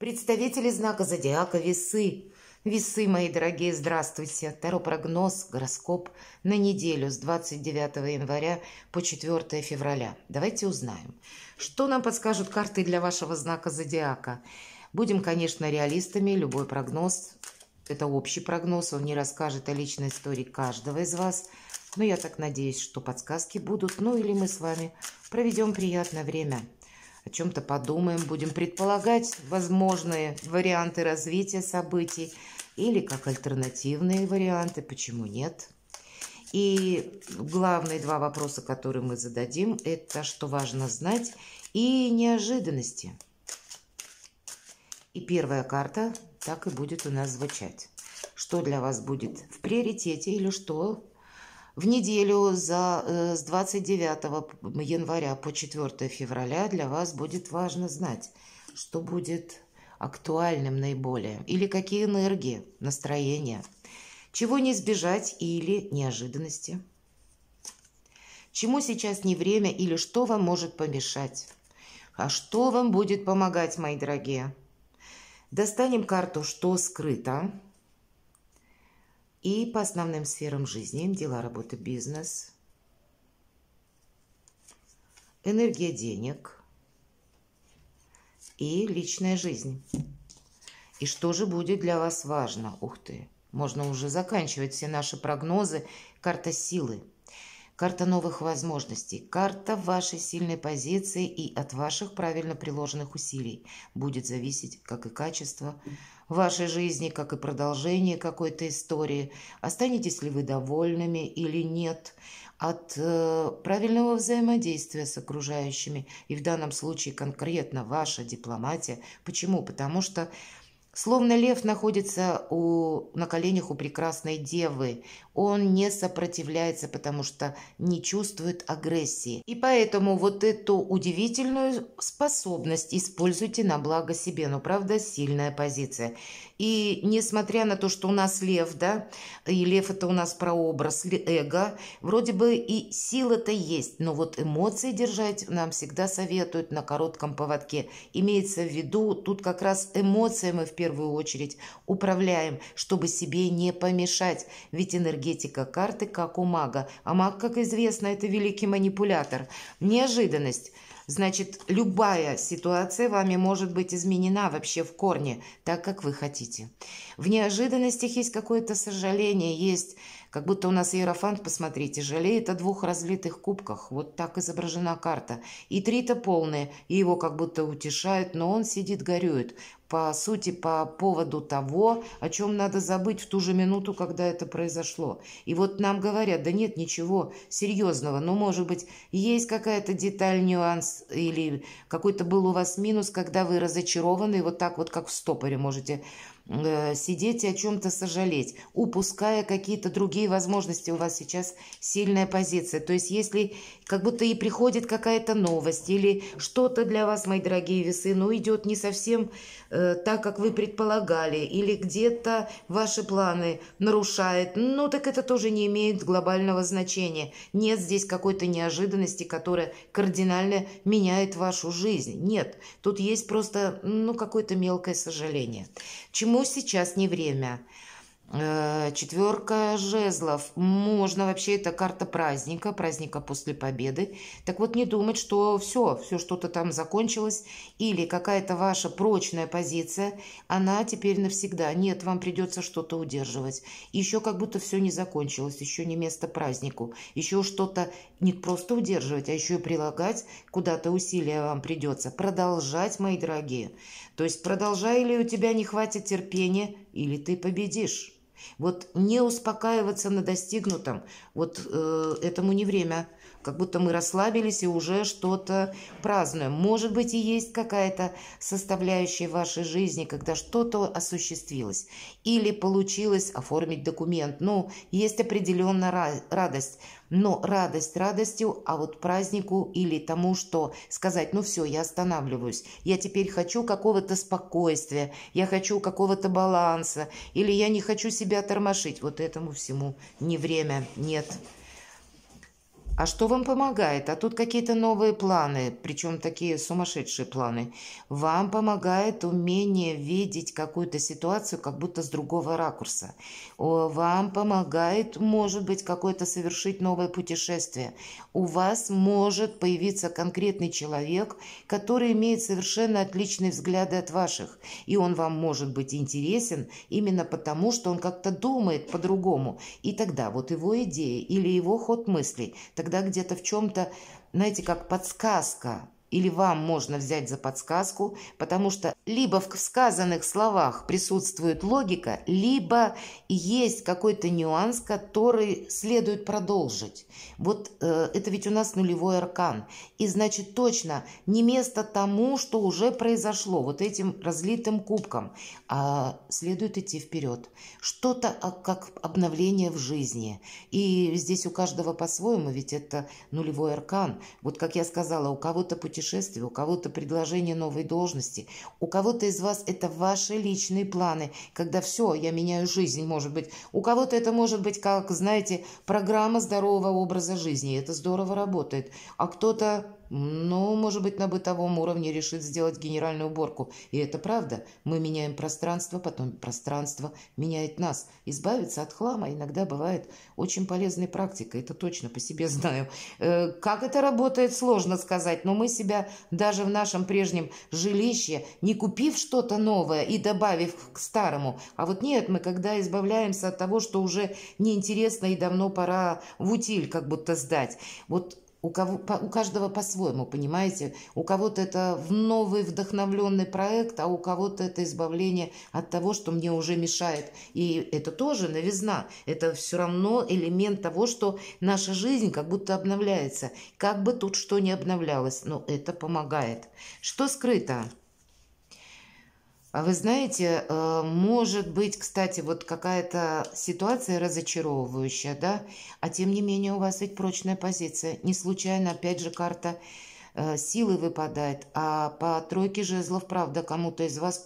Представители знака зодиака весы. Весы, мои дорогие, здравствуйте. Таро-прогноз, гороскоп на неделю с 29 января по 4 февраля. Давайте узнаем, что нам подскажут карты для вашего знака зодиака. Будем, конечно, реалистами. Любой прогноз – это общий прогноз. Он не расскажет о личной истории каждого из вас. Но я так надеюсь, что подсказки будут. Ну или мы с вами проведем приятное время о чем-то подумаем, будем предполагать возможные варианты развития событий или как альтернативные варианты, почему нет. И главные два вопроса, которые мы зададим, это что важно знать и неожиданности. И первая карта так и будет у нас звучать. Что для вас будет в приоритете или что в неделю за, э, с 29 января по 4 февраля для вас будет важно знать, что будет актуальным наиболее, или какие энергии, настроения, чего не избежать или неожиданности, чему сейчас не время или что вам может помешать, а что вам будет помогать, мои дорогие. Достанем карту «Что скрыто», и по основным сферам жизни, дела, работа, бизнес, энергия денег и личная жизнь. И что же будет для вас важно? Ух ты! Можно уже заканчивать все наши прогнозы. Карта силы, карта новых возможностей, карта вашей сильной позиции и от ваших правильно приложенных усилий будет зависеть, как и качество, в вашей жизни, как и продолжение какой-то истории, останетесь ли вы довольными или нет от э, правильного взаимодействия с окружающими, и в данном случае конкретно ваша дипломатия. Почему? Потому что Словно лев находится у, на коленях у прекрасной девы. Он не сопротивляется, потому что не чувствует агрессии. И поэтому вот эту удивительную способность используйте на благо себе. Но, правда, сильная позиция. И несмотря на то, что у нас лев, да, и лев это у нас прообраз эго, вроде бы и сила-то есть, но вот эмоции держать нам всегда советуют на коротком поводке. Имеется в виду, тут как раз эмоциями мы первую очередь управляем, чтобы себе не помешать, ведь энергетика карты как у мага, а маг, как известно, это великий манипулятор. Неожиданность. Значит, любая ситуация вами может быть изменена вообще в корне, так как вы хотите. В неожиданностях есть какое-то сожаление, есть, как будто у нас иерофант, посмотрите, жалеет о двух разлитых кубках. Вот так изображена карта. И три-то полные, и его как будто утешают, но он сидит горюет по сути, по поводу того, о чем надо забыть в ту же минуту, когда это произошло. И вот нам говорят, да нет ничего серьезного, но, может быть, есть какая-то деталь, нюанс или какой-то был у вас минус, когда вы разочарованы, и вот так вот, как в стопоре, можете э, сидеть и о чем-то сожалеть, упуская какие-то другие возможности. У вас сейчас сильная позиция. То есть, если как будто и приходит какая-то новость или что-то для вас, мои дорогие весы, ну идет не совсем э, Э, так, как вы предполагали, или где-то ваши планы нарушает, ну так это тоже не имеет глобального значения. Нет здесь какой-то неожиданности, которая кардинально меняет вашу жизнь. Нет, тут есть просто ну какое-то мелкое сожаление. Чему сейчас не время? Э, четверка жезлов. Можно вообще, это карта праздника, праздника после победы. Так вот, не думать, что все, все что-то там закончилось, или какая-то ваша прочная позиция, она теперь навсегда. Нет, вам придется что-то удерживать. Еще как будто все не закончилось, еще не место празднику. Еще что-то не просто удерживать, а еще и прилагать куда-то усилия вам придется. Продолжать, мои дорогие. То есть продолжай, или у тебя не хватит терпения, или ты победишь. Вот не успокаиваться на достигнутом, вот э, этому не время – как будто мы расслабились и уже что-то празднуем. Может быть, и есть какая-то составляющая в вашей жизни, когда что-то осуществилось или получилось оформить документ. Ну, есть определенная радость, но радость радостью, а вот празднику или тому, что сказать, ну все, я останавливаюсь, я теперь хочу какого-то спокойствия, я хочу какого-то баланса, или я не хочу себя тормошить. Вот этому всему не время, нет. «А что вам помогает? А тут какие-то новые планы, причем такие сумасшедшие планы. Вам помогает умение видеть какую-то ситуацию как будто с другого ракурса. Вам помогает, может быть, какое-то совершить новое путешествие. У вас может появиться конкретный человек, который имеет совершенно отличные взгляды от ваших, и он вам может быть интересен именно потому, что он как-то думает по-другому. И тогда вот его идеи или его ход мыслей – когда где-то в чем-то, знаете, как подсказка, или вам можно взять за подсказку, потому что либо в сказанных словах присутствует логика, либо есть какой-то нюанс, который следует продолжить. Вот э, это ведь у нас нулевой аркан. И значит точно не место тому, что уже произошло, вот этим разлитым кубком, а следует идти вперед. Что-то а, как обновление в жизни. И здесь у каждого по-своему, ведь это нулевой аркан. Вот как я сказала, у кого-то путешествие путешествие, у кого-то предложение новой должности, у кого-то из вас это ваши личные планы, когда все, я меняю жизнь, может быть. У кого-то это может быть, как, знаете, программа здорового образа жизни, это здорово работает. А кто-то ну, может быть, на бытовом уровне решит сделать генеральную уборку. И это правда. Мы меняем пространство, потом пространство меняет нас. Избавиться от хлама иногда бывает очень полезной практикой. Это точно по себе знаю. Э, как это работает, сложно сказать. Но мы себя даже в нашем прежнем жилище, не купив что-то новое и добавив к старому. А вот нет, мы когда избавляемся от того, что уже неинтересно и давно пора в утиль как будто сдать. Вот у, кого, по, у каждого по-своему, понимаете? У кого-то это новый вдохновленный проект, а у кого-то это избавление от того, что мне уже мешает. И это тоже новизна. Это все равно элемент того, что наша жизнь как будто обновляется. Как бы тут что ни обновлялось, но это помогает. Что скрыто? А вы знаете, э, может быть, кстати, вот какая-то ситуация разочаровывающая, да? А тем не менее у вас ведь прочная позиция. Не случайно, опять же, карта э, силы выпадает, а по тройке жезлов, правда, кому-то из вас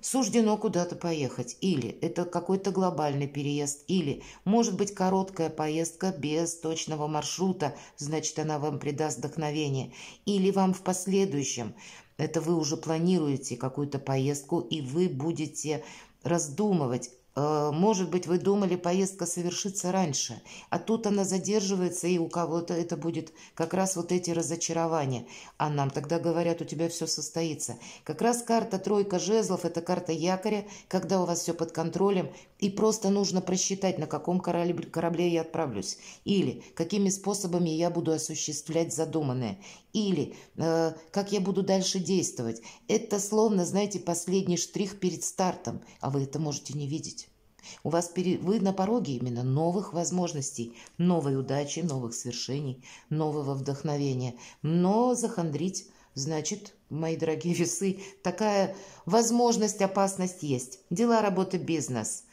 суждено куда-то поехать. Или это какой-то глобальный переезд, или, может быть, короткая поездка без точного маршрута, значит, она вам придаст вдохновение. Или вам в последующем это вы уже планируете какую-то поездку, и вы будете раздумывать, э, может быть, вы думали, поездка совершится раньше, а тут она задерживается, и у кого-то это будет как раз вот эти разочарования. А нам тогда говорят, у тебя все состоится. Как раз карта тройка жезлов – это карта якоря, когда у вас все под контролем, и просто нужно просчитать, на каком корабле, корабле я отправлюсь. Или какими способами я буду осуществлять задуманное. Или э, как я буду дальше действовать. Это словно, знаете, последний штрих перед стартом. А вы это можете не видеть. У вас пере... вы на пороге именно новых возможностей, новой удачи, новых свершений, нового вдохновения. Но захандрить Значит, мои дорогие весы, такая возможность, опасность есть. Дела, работа, бизнес.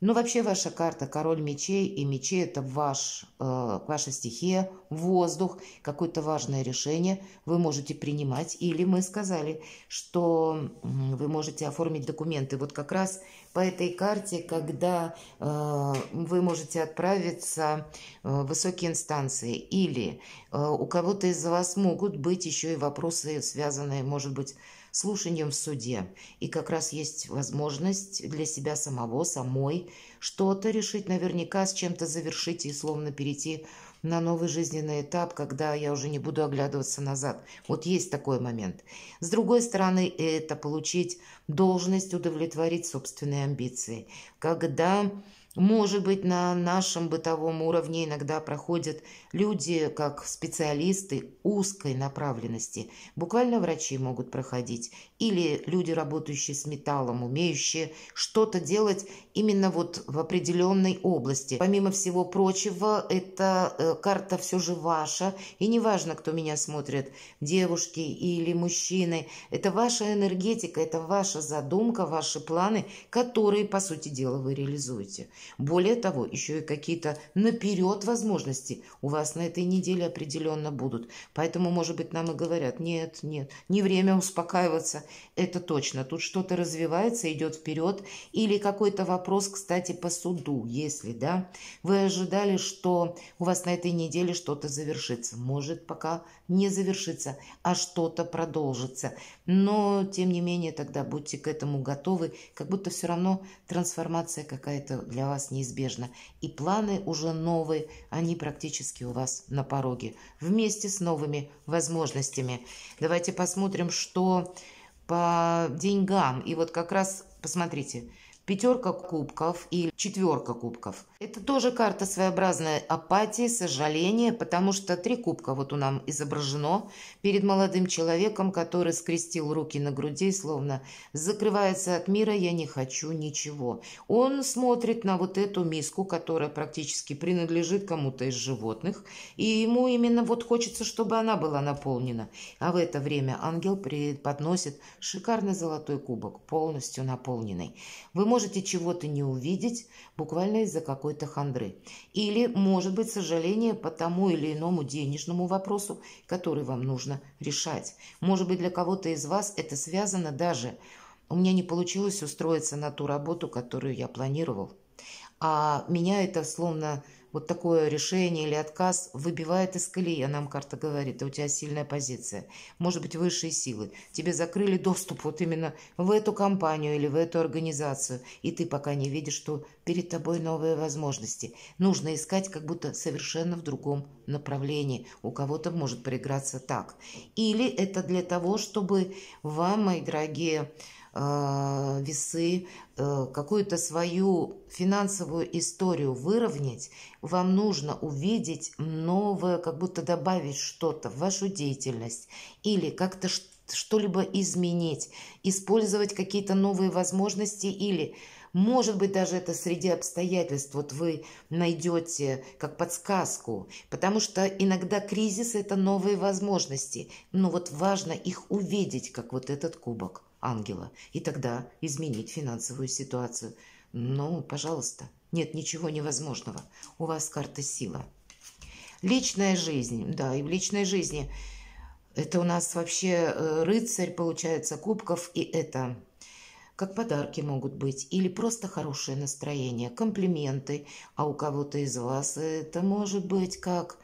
Ну, вообще, ваша карта «Король мечей» и мечи – это ваш, э, ваша стихия, воздух, какое-то важное решение вы можете принимать. Или мы сказали, что вы можете оформить документы. Вот как раз по этой карте, когда э, вы можете отправиться э, в высокие инстанции. Или э, у кого-то из вас могут быть еще и вопросы, связанные, может быть, слушанием в суде. И как раз есть возможность для себя самого, самой что-то решить наверняка, с чем-то завершить и словно перейти на новый жизненный этап, когда я уже не буду оглядываться назад. Вот есть такой момент. С другой стороны, это получить должность, удовлетворить собственные амбиции. Когда может быть, на нашем бытовом уровне иногда проходят люди как специалисты узкой направленности. Буквально врачи могут проходить. Или люди, работающие с металлом, умеющие что-то делать именно вот в определенной области. Помимо всего прочего, эта э, карта все же ваша. И неважно, кто меня смотрит, девушки или мужчины. Это ваша энергетика, это ваша задумка, ваши планы, которые, по сути дела, вы реализуете. Более того, еще и какие-то наперед возможности у вас на этой неделе определенно будут. Поэтому, может быть, нам и говорят, нет, нет, не время успокаиваться, это точно. Тут что-то развивается, идет вперед. Или какой-то вопрос, кстати, по суду, если, да, вы ожидали, что у вас на этой неделе что-то завершится. Может, пока не завершится, а что-то продолжится. Но, тем не менее, тогда будьте к этому готовы, как будто все равно трансформация какая-то для вас вас неизбежна. И планы уже новые, они практически у вас на пороге. Вместе с новыми возможностями. Давайте посмотрим, что по деньгам. И вот как раз, посмотрите, пятерка кубков и четверка кубков. Это тоже карта своеобразной апатии, сожаления, потому что три кубка вот у нам изображено перед молодым человеком, который скрестил руки на груди, словно закрывается от мира, я не хочу ничего. Он смотрит на вот эту миску, которая практически принадлежит кому-то из животных, и ему именно вот хочется, чтобы она была наполнена. А в это время ангел подносит шикарный золотой кубок, полностью наполненный. Вы можете чего-то не увидеть буквально из-за какой-то хандры. Или, может быть, сожаление по тому или иному денежному вопросу, который вам нужно решать. Может быть, для кого-то из вас это связано даже... У меня не получилось устроиться на ту работу, которую я планировал. А меня это словно вот такое решение или отказ выбивает из колеи, а нам карта говорит, а у тебя сильная позиция, может быть, высшие силы. Тебе закрыли доступ вот именно в эту компанию или в эту организацию, и ты пока не видишь, что перед тобой новые возможности. Нужно искать как будто совершенно в другом направлении. У кого-то может проиграться так. Или это для того, чтобы вам, мои дорогие, а, весы, э, какую-то свою финансовую историю выровнять, вам нужно увидеть новое, как будто добавить что-то в вашу деятельность или как-то что-либо изменить, использовать какие-то новые возможности или может быть, даже это среди обстоятельств вот вы найдете как подсказку, потому что иногда кризис – это новые возможности. Но вот важно их увидеть, как вот этот кубок ангела и тогда изменить финансовую ситуацию. но, ну, пожалуйста, нет ничего невозможного. У вас карта сила. Личная жизнь, да, и в личной жизни это у нас вообще э, рыцарь, получается, кубков, и это как подарки могут быть, или просто хорошее настроение, комплименты, а у кого-то из вас это может быть как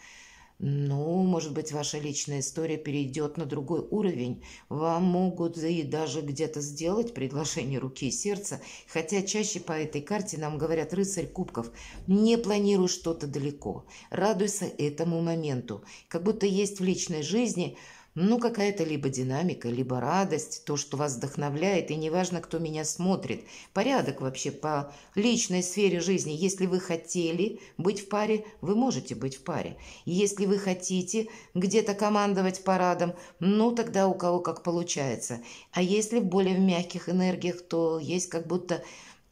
ну, может быть, ваша личная история перейдет на другой уровень. Вам могут и даже где-то сделать предложение руки и сердца, хотя чаще по этой карте нам говорят «рыцарь кубков». Не планируй что-то далеко. Радуйся этому моменту. Как будто есть в личной жизни – ну, какая-то либо динамика, либо радость, то, что вас вдохновляет, и неважно, кто меня смотрит. Порядок вообще по личной сфере жизни. Если вы хотели быть в паре, вы можете быть в паре. Если вы хотите где-то командовать парадом, ну, тогда у кого как получается. А если в более мягких энергиях, то есть как будто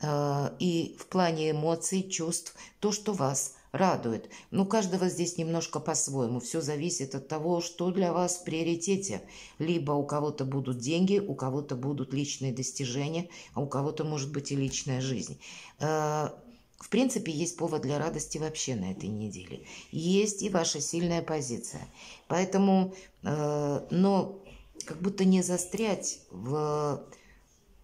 э, и в плане эмоций, чувств, то, что вас – радует. Но ну, каждого здесь немножко по-своему. Все зависит от того, что для вас в приоритете. Либо у кого-то будут деньги, у кого-то будут личные достижения, а у кого-то может быть и личная жизнь. Э, в принципе, есть повод для радости вообще на этой неделе. Есть и ваша сильная позиция. Поэтому, э, но как будто не застрять в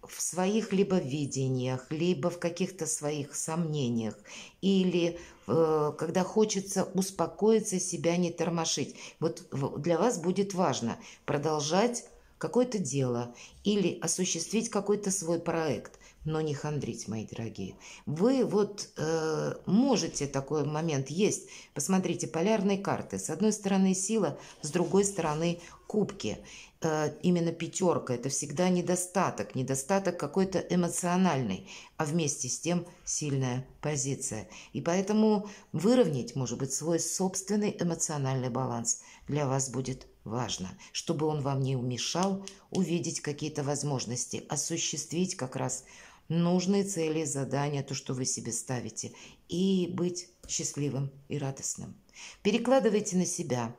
в своих либо видениях, либо в каких-то своих сомнениях, или э, когда хочется успокоиться, себя не тормошить. Вот для вас будет важно продолжать какое-то дело или осуществить какой-то свой проект, но не хандрить, мои дорогие. Вы вот э, можете такой момент есть. Посмотрите полярные карты. С одной стороны сила, с другой стороны кубки. Э, именно пятерка, это всегда недостаток, недостаток какой-то эмоциональный, а вместе с тем сильная позиция. И поэтому выровнять, может быть, свой собственный эмоциональный баланс для вас будет важно, чтобы он вам не умешал увидеть какие-то возможности, осуществить как раз нужные цели, задания, то, что вы себе ставите, и быть счастливым и радостным. Перекладывайте на себя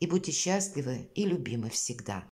и будьте счастливы и любимы всегда.